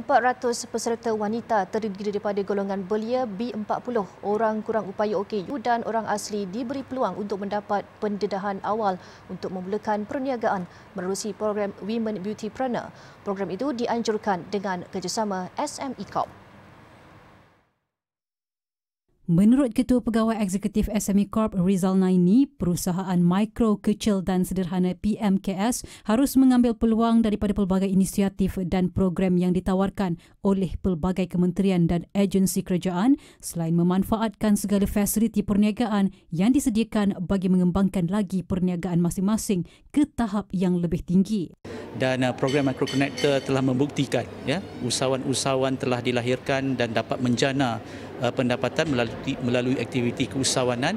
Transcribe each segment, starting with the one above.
400 peserta wanita terdiri daripada golongan belia B40, orang kurang upaya OKU dan orang asli diberi peluang untuk mendapat pendedahan awal untuk memulakan perniagaan melalui program Women Beauty Planner. Program itu dianjurkan dengan kerjasama SME Corp. Menurut Ketua Pegawai Eksekutif SME Corp Rizal Naini, perusahaan mikro, kecil dan sederhana PMKS harus mengambil peluang daripada pelbagai inisiatif dan program yang ditawarkan oleh pelbagai kementerian dan agensi kerajaan selain memanfaatkan segala fasiliti perniagaan yang disediakan bagi mengembangkan lagi perniagaan masing-masing ke tahap yang lebih tinggi dan uh, program MicroConnector telah membuktikan ya usahawan-usahawan telah dilahirkan dan dapat menjana uh, pendapatan melalui melalui aktiviti keusahawanan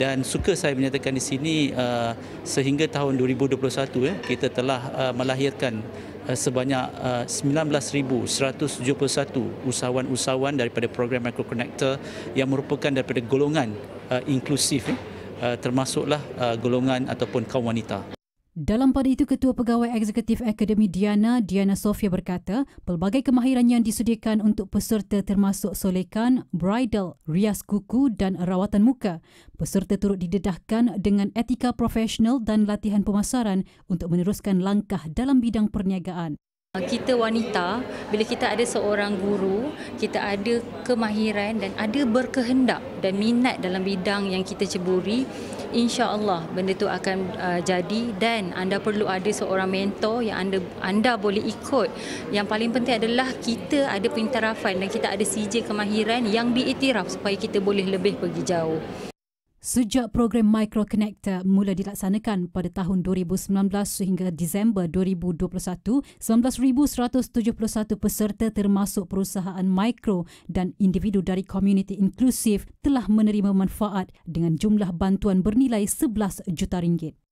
dan suka saya menyatakan di sini uh, sehingga tahun 2021 ya kita telah melahirkan sebanyak 19171 usahawan-usahawan daripada program MicroConnector yang merupakan daripada golongan inklusif ya, termasuklah golongan ataupun kaum wanita dalam pada itu, Ketua Pegawai Eksekutif Akademi Diana, Diana Sofia berkata, pelbagai kemahiran yang disediakan untuk peserta termasuk solekan, bridal, rias kuku dan rawatan muka. Peserta turut didedahkan dengan etika profesional dan latihan pemasaran untuk meneruskan langkah dalam bidang perniagaan. Kita wanita, bila kita ada seorang guru, kita ada kemahiran dan ada berkehendak dan minat dalam bidang yang kita ceburi, insya-Allah benda tu akan uh, jadi dan anda perlu ada seorang mentor yang anda anda boleh ikut. Yang paling penting adalah kita ada pentarafan dan kita ada sijil kemahiran yang diiktiraf supaya kita boleh lebih pergi jauh. Sejak program Micro Connector mula dilaksanakan pada tahun 2019 sehingga Disember 2021, 19,171 peserta termasuk perusahaan mikro dan individu dari komuniti inklusif telah menerima manfaat dengan jumlah bantuan bernilai 11 juta ringgit.